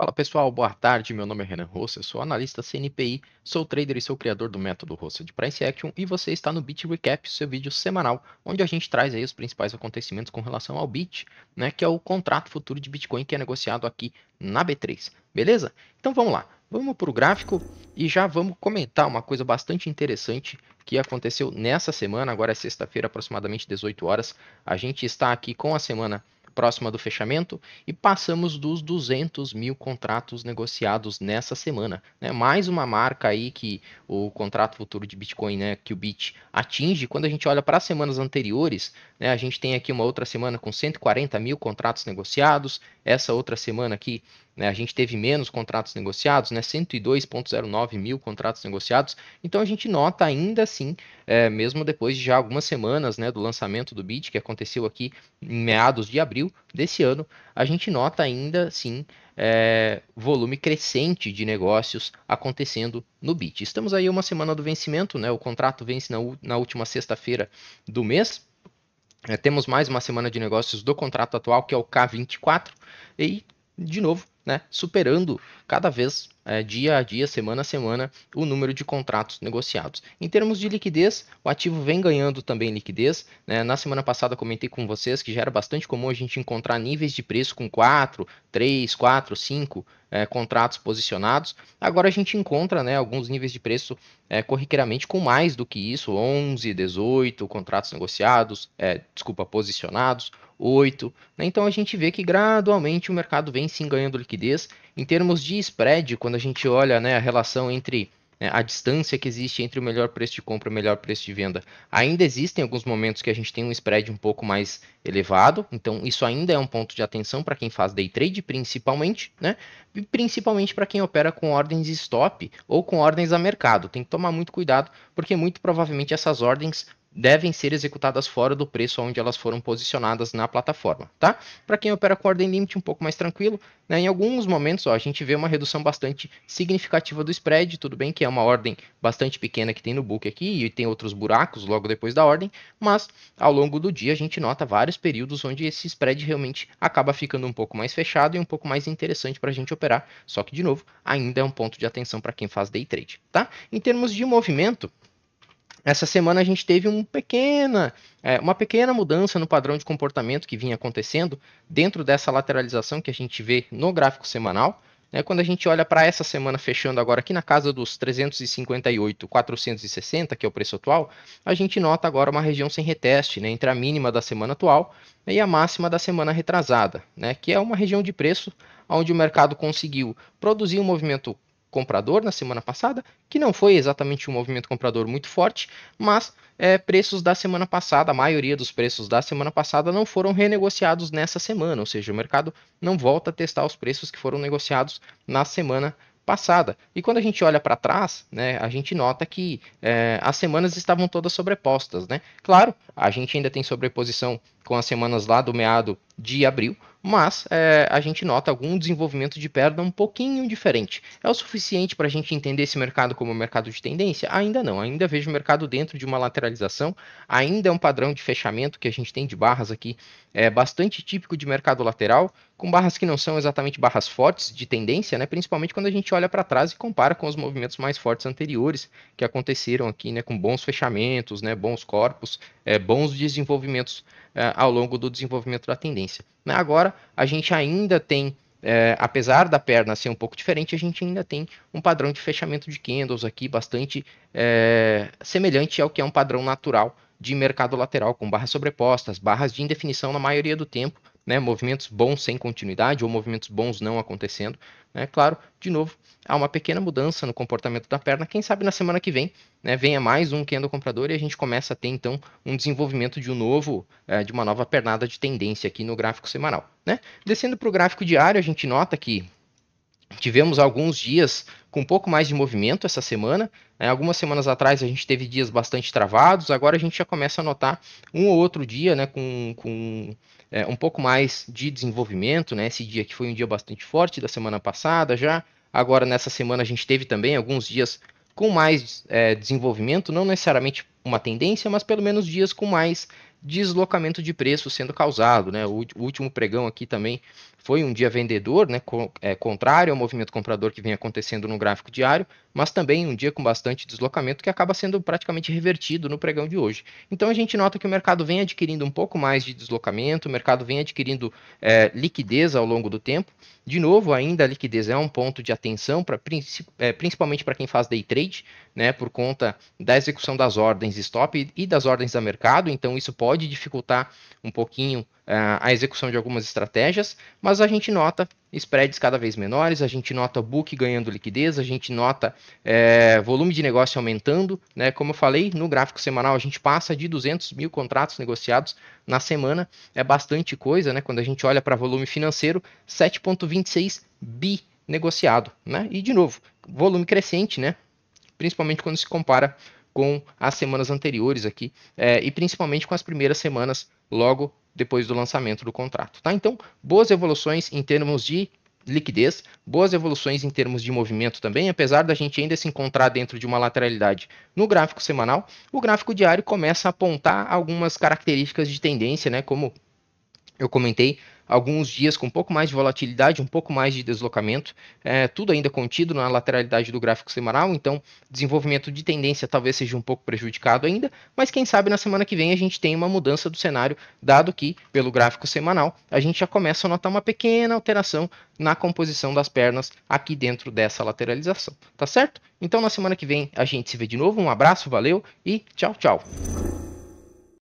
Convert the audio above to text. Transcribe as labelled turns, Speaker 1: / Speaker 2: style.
Speaker 1: Fala pessoal, boa tarde. Meu nome é Renan eu sou analista CNPI, sou trader e sou criador do método Rossa de Price Action e você está no Bit Recap, seu vídeo semanal, onde a gente traz aí os principais acontecimentos com relação ao Bit, né, que é o contrato futuro de Bitcoin que é negociado aqui na B3. Beleza? Então vamos lá. Vamos para o gráfico e já vamos comentar uma coisa bastante interessante que aconteceu nessa semana, agora é sexta-feira, aproximadamente 18 horas. A gente está aqui com a semana próxima do fechamento e passamos dos 200 mil contratos negociados nessa semana. Né? Mais uma marca aí que o contrato futuro de Bitcoin, né, que o Bit atinge. Quando a gente olha para as semanas anteriores, né, a gente tem aqui uma outra semana com 140 mil contratos negociados, essa outra semana aqui né? A gente teve menos contratos negociados, né? 102,09 mil contratos negociados. Então a gente nota ainda assim, é, mesmo depois de já algumas semanas né, do lançamento do BID, que aconteceu aqui em meados de abril desse ano, a gente nota ainda sim é, volume crescente de negócios acontecendo no BID. Estamos aí uma semana do vencimento, né? O contrato vence na, na última sexta-feira do mês. É, temos mais uma semana de negócios do contrato atual, que é o K24, e, de novo, né, superando cada vez é, dia a dia, semana a semana, o número de contratos negociados. Em termos de liquidez, o ativo vem ganhando também liquidez. Né? Na semana passada comentei com vocês que já era bastante comum a gente encontrar níveis de preço com 4, 3, 4, 5 é, contratos posicionados. Agora a gente encontra né, alguns níveis de preço é, corriqueiramente com mais do que isso, 11, 18 contratos negociados, é, desculpa, posicionados, 8. Né? Então a gente vê que gradualmente o mercado vem sim ganhando liquidez liquidez. Em termos de spread, quando a gente olha né, a relação entre né, a distância que existe entre o melhor preço de compra e o melhor preço de venda, ainda existem alguns momentos que a gente tem um spread um pouco mais elevado, então isso ainda é um ponto de atenção para quem faz day trade, principalmente, né? E principalmente para quem opera com ordens stop ou com ordens a mercado. Tem que tomar muito cuidado, porque muito provavelmente essas ordens devem ser executadas fora do preço onde elas foram posicionadas na plataforma, tá? Para quem opera com ordem limite um pouco mais tranquilo, né? em alguns momentos ó, a gente vê uma redução bastante significativa do spread, tudo bem que é uma ordem bastante pequena que tem no book aqui e tem outros buracos logo depois da ordem, mas ao longo do dia a gente nota vários períodos onde esse spread realmente acaba ficando um pouco mais fechado e um pouco mais interessante para a gente operar, só que de novo, ainda é um ponto de atenção para quem faz day trade, tá? Em termos de movimento, essa semana a gente teve um pequena, é, uma pequena mudança no padrão de comportamento que vinha acontecendo dentro dessa lateralização que a gente vê no gráfico semanal. Né? Quando a gente olha para essa semana fechando agora aqui na casa dos 358, 460, que é o preço atual, a gente nota agora uma região sem reteste né? entre a mínima da semana atual e a máxima da semana retrasada, né? que é uma região de preço onde o mercado conseguiu produzir um movimento comprador na semana passada, que não foi exatamente um movimento comprador muito forte, mas é, preços da semana passada, a maioria dos preços da semana passada não foram renegociados nessa semana, ou seja, o mercado não volta a testar os preços que foram negociados na semana passada. E quando a gente olha para trás, né, a gente nota que é, as semanas estavam todas sobrepostas. Né? Claro, a gente ainda tem sobreposição com as semanas lá do meado de abril, mas é, a gente nota algum desenvolvimento de perda um pouquinho diferente. É o suficiente para a gente entender esse mercado como um mercado de tendência? Ainda não, ainda vejo o mercado dentro de uma lateralização, ainda é um padrão de fechamento que a gente tem de barras aqui, é bastante típico de mercado lateral, com barras que não são exatamente barras fortes de tendência, né? principalmente quando a gente olha para trás e compara com os movimentos mais fortes anteriores que aconteceram aqui, né? com bons fechamentos, né? bons corpos, é, bons desenvolvimentos eh, ao longo do desenvolvimento da tendência. Né, agora, a gente ainda tem, eh, apesar da perna ser um pouco diferente, a gente ainda tem um padrão de fechamento de candles aqui bastante eh, semelhante ao que é um padrão natural de mercado lateral, com barras sobrepostas, barras de indefinição na maioria do tempo, né, movimentos bons sem continuidade ou movimentos bons não acontecendo. Né? Claro, de novo, há uma pequena mudança no comportamento da perna. Quem sabe na semana que vem né, venha mais um Kendo comprador e a gente começa a ter então um desenvolvimento de um novo, é, de uma nova pernada de tendência aqui no gráfico semanal. Né? Descendo para o gráfico diário, a gente nota que Tivemos alguns dias com um pouco mais de movimento essa semana. Né? Algumas semanas atrás a gente teve dias bastante travados, agora a gente já começa a notar um ou outro dia né, com, com é, um pouco mais de desenvolvimento. Né? Esse dia que foi um dia bastante forte da semana passada já. Agora nessa semana a gente teve também alguns dias com mais é, desenvolvimento, não necessariamente uma tendência, mas pelo menos dias com mais deslocamento de preço sendo causado. Né? O último pregão aqui também foi um dia vendedor, né, é, contrário ao movimento comprador que vem acontecendo no gráfico diário, mas também um dia com bastante deslocamento que acaba sendo praticamente revertido no pregão de hoje. Então a gente nota que o mercado vem adquirindo um pouco mais de deslocamento, o mercado vem adquirindo é, liquidez ao longo do tempo. De novo, ainda a liquidez é um ponto de atenção, pra, é, principalmente para quem faz day trade, né, por conta da execução das ordens stop e das ordens a mercado, então isso pode dificultar um pouquinho é, a execução de algumas estratégias, mas mas a gente nota spreads cada vez menores, a gente nota book ganhando liquidez, a gente nota é, volume de negócio aumentando, né? Como eu falei, no gráfico semanal a gente passa de 200 mil contratos negociados na semana, é bastante coisa, né? Quando a gente olha para volume financeiro, 7,26 bi negociado, né? E de novo, volume crescente, né? Principalmente quando se compara com as semanas anteriores aqui é, e principalmente com as primeiras semanas logo depois do lançamento do contrato. Tá? Então, boas evoluções em termos de liquidez, boas evoluções em termos de movimento também, apesar da gente ainda se encontrar dentro de uma lateralidade no gráfico semanal, o gráfico diário começa a apontar algumas características de tendência, né, como eu comentei, alguns dias com um pouco mais de volatilidade, um pouco mais de deslocamento, é, tudo ainda contido na lateralidade do gráfico semanal, então desenvolvimento de tendência talvez seja um pouco prejudicado ainda, mas quem sabe na semana que vem a gente tem uma mudança do cenário, dado que, pelo gráfico semanal, a gente já começa a notar uma pequena alteração na composição das pernas aqui dentro dessa lateralização, tá certo? Então na semana que vem a gente se vê de novo, um abraço, valeu e tchau, tchau!